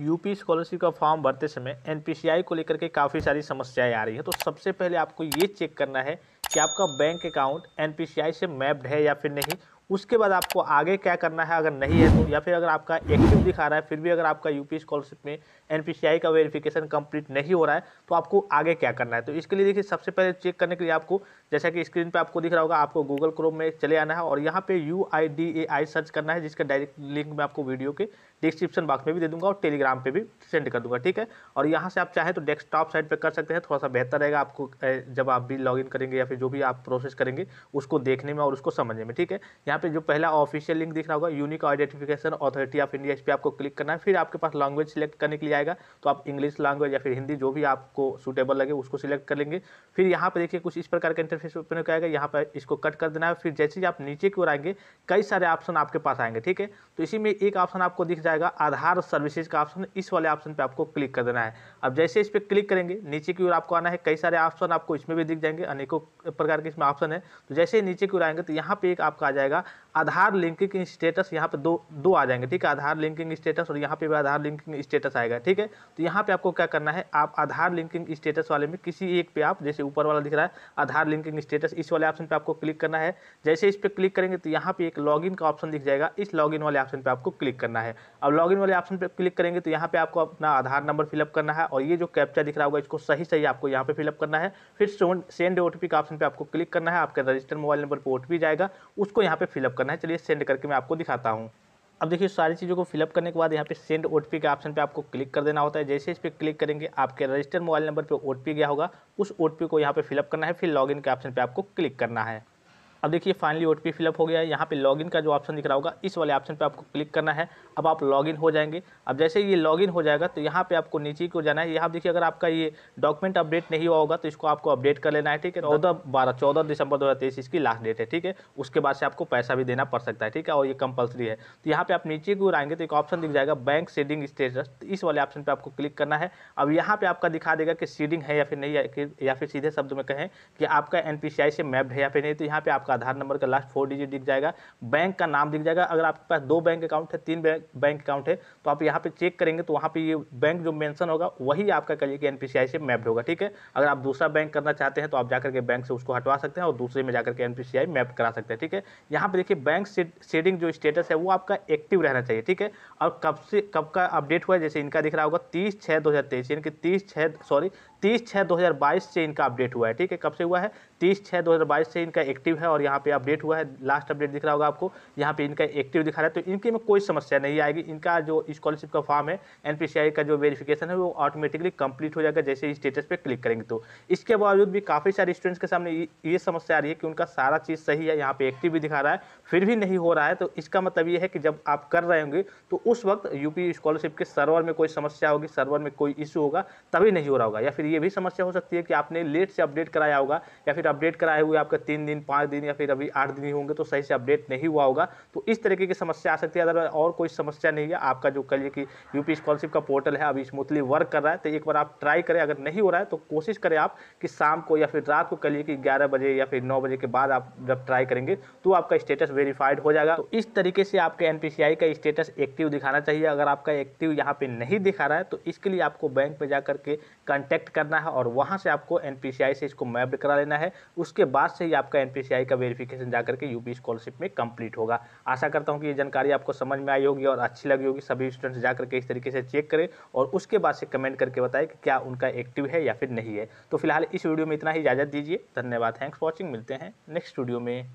UP scholarship का form भरते समय एन को लेकर के काफ़ी सारी समस्याएं आ रही है तो सबसे पहले आपको ये चेक करना है कि आपका बैंक अकाउंट एन से मैप्ड है या फिर नहीं उसके बाद आपको आगे क्या करना है अगर नहीं है तो या फिर अगर आपका एक्टिव दिखा रहा है फिर भी अगर आपका यूपी स्कॉलरशिप में एन का वेरिफिकेशन कंप्लीट नहीं हो रहा है तो आपको आगे क्या करना है तो इसके लिए देखिए सबसे पहले चेक करने के लिए आपको जैसा कि स्क्रीन पे आपको दिख रहा होगा आपको गूगल क्रोम में चले आना है और यहाँ पे यू आई सर्च करना है जिसका डायरेक्ट लिंक मैं आपको वीडियो के डिस्क्रिप्शन बॉक्स में भी दे दूंगा और टेलीग्राम पे भी सेंड कर दूंगा ठीक है और यहाँ से आप चाहे तो डेस्कटॉप साइड पर कर सकते हैं थोड़ा सा बेहतर रहेगा आपको जब आप भी लॉगिन करेंगे या फिर जो भी आप प्रोसेस करेंगे उसको देखने में और उसको समझने में ठीक है यहाँ पर जो पहला ऑफिशियल लिंक दिख रहा होगा unique identification authority of India इस पर आपको क्लिक करना है फिर आपके पास लैंग्वेज सिलेक्ट करने के लिए आएगा तो आप इंग्लिश लैंग्वेज या फिर हिंदी जो भी आपको सूटेबल लगे उसको सिलेक्ट कर लेंगे फिर यहाँ पर देखिए कुछ इस प्रकार का इंटरफेस ओपन हो आएगा यहाँ पर इसको कट कर देना है फिर जैसे ही आप नीचे की ओर आएंगे कई सारे ऑप्शन आपके पास आएंगे ठीक है तो इसी में एक ऑप्शन आपको दिख जाए आएगा आधार सर्विसेज का ऑप्शन इस वाले ऑप्शन पे आपको क्लिक कर देना है अब जैसे इस पर क्लिक करेंगे नीचे की ओर आपको आना है कई सारे ऑप्शन आपको इसमें भी दिख जाएंगे अनेकों प्रकार के इसमें ऑप्शन है तो जैसे ही नीचे की ओर आएंगे तो यहाँ पे एक आपका आ जाएगा आधार लिंकिंग स्टेटस यहाँ पे दो दो आ जाएंगे ठीक है आधार लिंकिंग स्टेटस और यहाँ पे भी आधार लिंकिंग स्टेटस आएगा ठीक है तो यहाँ पे आपको क्या करना है आप आधार लिंकिंग स्टेटस वाले में किसी एक पे आप जैसे ऊपर वाला दिख रहा है आधार लिंकिंग स्टेटस इस वाले ऑप्शन पे आपको क्लिक करना है जैसे इस पर क्लिक करेंगे तो यहाँ पे एक लॉग का ऑप्शन दिख जाएगा इस लॉग वाले ऑप्शन पे आपको क्लिक करना है अब लॉगिन वाले ऑप्शन पर क्लिक करेंगे तो यहाँ पे आपको अपना आधार नंबर फिलअप करना है और ये जो कैप्चा दिख रहा होगा इसको सही सही आपको यहाँ पे फिलअप करना है फिर सेंड ओ टी ऑप्शन पर आपको क्लिक करना है आपके रजिस्टर मोबाइल नंबर पर ओ जाएगा उसको यहाँ पर फिलअप करना है चलिए सेंड करके मैं आपको दिखाता हूँ अब देखिए सारी चीज़ों को फिलअप करने के बाद यहाँ पे सेंड ओ के ऑप्शन पे आपको क्लिक कर देना होता है जैसे इस पर क्लिक करेंगे आपके रजिस्टर मोबाइल नंबर पे ओ गया होगा उस ओ को यहाँ पे फिलअप करना है फिर लॉगिन के ऑप्शन पे आपको क्लिक करना है अब देखिए फाइनली ओ फिलअप हो गया है यहाँ पे लॉगिन का जो ऑप्शन दिख रहा होगा इस वाले ऑप्शन पे आपको क्लिक करना है अब आप लॉगिन हो जाएंगे अब जैसे ये लॉगिन हो जाएगा तो यहाँ पे आपको नीचे को जाना है यहाँ देखिए अगर आपका ये डॉक्यूमेंट अपडेट नहीं हुआ होगा तो इसको आपको अपडेट कर लेना है ठीक है चौदह बारह चौदह दिसंबर दो इसकी लास्ट डेट है ठीक है उसके बाद से आपको पैसा भी देना पड़ सकता है ठीक है और ये कंपलसरी है तो यहाँ पर आप नीचे को आएंगे तो एक ऑप्शन दिख जाएगा बैंक सीडिंग स्टेटस इस वाले ऑप्शन पर आपको क्लिक करना है अब यहाँ पे आपका दिखा देगा कि सीडिंग है या फिर नहीं या फिर सीधे शब्द में कहें कि आपका एन से मैप्ड है या फिर नहीं तो यहाँ पर आपका आपका आधार नंबर का लास्ट फोर डिजिट दिख जाएगा बैंक का नाम दिख जाएगा अगर आपके पास दो बैंक अकाउंट है तीन बैंक अकाउंट है तो आप यहाँ पे चेक करेंगे तो वहाँ पे ये बैंक जो मेंशन होगा वही आपका कहिए कि एन से मैप्ड होगा ठीक है अगर आप दूसरा बैंक करना चाहते हैं तो आप जाकर के बैंक से उसको हटवा सकते हैं और दूसरे में जाकर के एन मैप करा सकते हैं ठीक है यहाँ पर देखिए बैंक सेडिंग जो स्टेटस है वो आपका एक्टिव रहना चाहिए ठीक है और कब से कब का अपडेट हुआ है जैसे इनका दिख रहा होगा तीस छः दो हज़ार तेईस यानी कि तीस छः सॉरी तीस छः दो हज़ार बाईस से इनका अपडेट हुआ है ठीक है कब से हुआ है तीस छः दो हज़ार बाईस से इनका एक्टिव है और यहाँ पे अपडेट हुआ है लास्ट अपडेट दिख रहा होगा आपको यहाँ पे इनका एक्टिव दिखा रहा है तो इनके में कोई समस्या नहीं आएगी इनका जो स्कॉलरशिप का फॉर्म है एन का जो वेरिफिकेशन है वो ऑटोमेटिकली कंप्लीट हो जाएगा जैसे स्टेटस पर क्लिक करेंगे तो इसके बावजूद भी काफ़ी सारे स्टूडेंट्स के सामने ये समस्या आ रही है कि उनका सारा चीज़ सही है यहाँ पर एक्टिव भी दिखा रहा है फिर भी नहीं हो रहा है तो इसका मतलब ये है कि जब आप कर रहे होंगे तो उस वक्त यूपी स्कॉलरशिप के सर्वर में कोई समस्या होगी सर्वर में कोई इशू होगा तभी नहीं हो रहा होगा या फिर ये भी समस्या हो सकती है कि आपने लेट से अपडेट कराया होगा या फिर अपडेट कराए हुए आपका तीन दिन पाँच दिन या फिर अभी आठ दिन ही होंगे तो सही से अपडेट नहीं हुआ होगा तो इस तरीके की समस्या आ सकती है अदरवाइज और कोई समस्या नहीं है आपका जो कहिए कि यूपी स्कॉलरशिप का पोर्टल है अभी स्मूथली वर्क कर रहा है तो एक बार आप ट्राई करें अगर नहीं हो रहा है तो कोशिश करें आप कि शाम को या फिर रात को कहिए कि ग्यारह बजे या फिर नौ बजे के बाद आप जब ट्राई करेंगे तो आपका स्टेटस वेरीफाइड हो जाएगा तो इस तरीके से आपके एन का स्टेटस एक्टिव दिखाना चाहिए अगर आपका एक्टिव यहाँ पे नहीं दिखा रहा है तो इसके लिए आपको बैंक में जा करके कंटेक्ट कर करना है और वहाँ से आपको एन से इसको मैप्ड करा लेना है उसके बाद से ही आपका एन का वेरिफिकेशन जा करके यू स्कॉलरशिप में कम्प्लीट होगा आशा करता हूँ कि ये जानकारी आपको समझ में आई होगी और अच्छी लगी होगी सभी स्टूडेंट्स जा करके इस तरीके से चेक करें और उसके बाद से कमेंट करके बताएं कि क्या उनका एक्टिव है या फिर नहीं है तो फिलहाल इस वीडियो में इतना ही इजाज़त दीजिए धन्यवाद थैंक्स वॉचिंग मिलते हैं नेक्स्ट वीडियो में